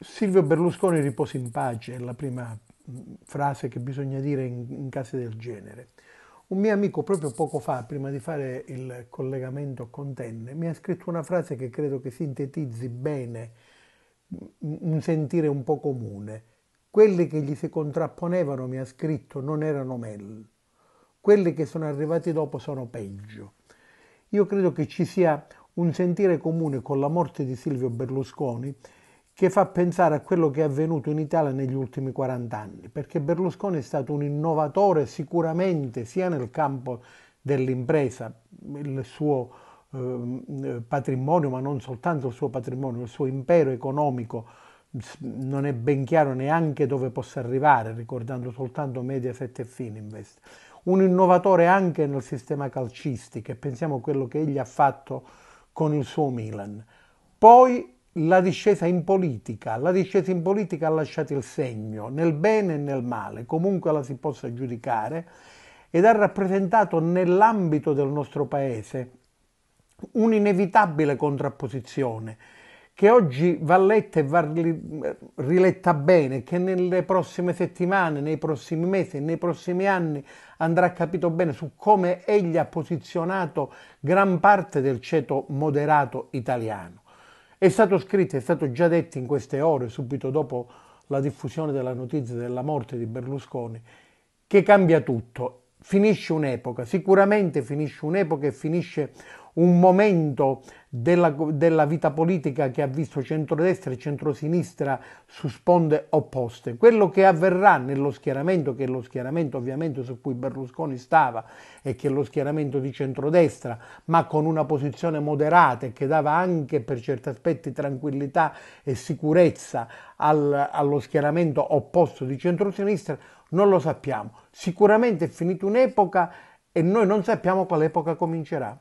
Silvio Berlusconi riposa in pace, è la prima mm, frase che bisogna dire in, in casi del genere. Un mio amico proprio poco fa, prima di fare il collegamento con Tenne, mi ha scritto una frase che credo che sintetizzi bene mm, mm, un sentire un po' comune. Quelli che gli si contrapponevano, mi ha scritto, non erano meglio. Quelli che sono arrivati dopo sono peggio. Io credo che ci sia un sentire comune con la morte di Silvio Berlusconi che fa pensare a quello che è avvenuto in Italia negli ultimi 40 anni, perché Berlusconi è stato un innovatore sicuramente sia nel campo dell'impresa, il suo ehm, patrimonio, ma non soltanto il suo patrimonio, il suo impero economico non è ben chiaro neanche dove possa arrivare, ricordando soltanto Mediaset e Fininvest. Un innovatore anche nel sistema calcistico e pensiamo a quello che egli ha fatto con il suo Milan. Poi la discesa in politica. La discesa in politica ha lasciato il segno, nel bene e nel male, comunque la si possa giudicare, ed ha rappresentato nell'ambito del nostro paese un'inevitabile contrapposizione che oggi va letta e va riletta bene, che nelle prossime settimane, nei prossimi mesi, nei prossimi anni andrà capito bene su come egli ha posizionato gran parte del ceto moderato italiano. È stato scritto, è stato già detto in queste ore, subito dopo la diffusione della notizia della morte di Berlusconi, che cambia tutto. Finisce un'epoca, sicuramente finisce un'epoca e finisce un momento della, della, vita politica che ha visto centrodestra e centrosinistra su sponde opposte. Quello che avverrà nello schieramento, che è lo schieramento ovviamente su cui Berlusconi stava e che è lo schieramento di centrodestra, ma con una posizione moderata e che dava anche per certi aspetti tranquillità e sicurezza al, allo schieramento opposto di centrosinistra, non lo sappiamo. Sicuramente è finita un'epoca e noi non sappiamo quale epoca comincerà.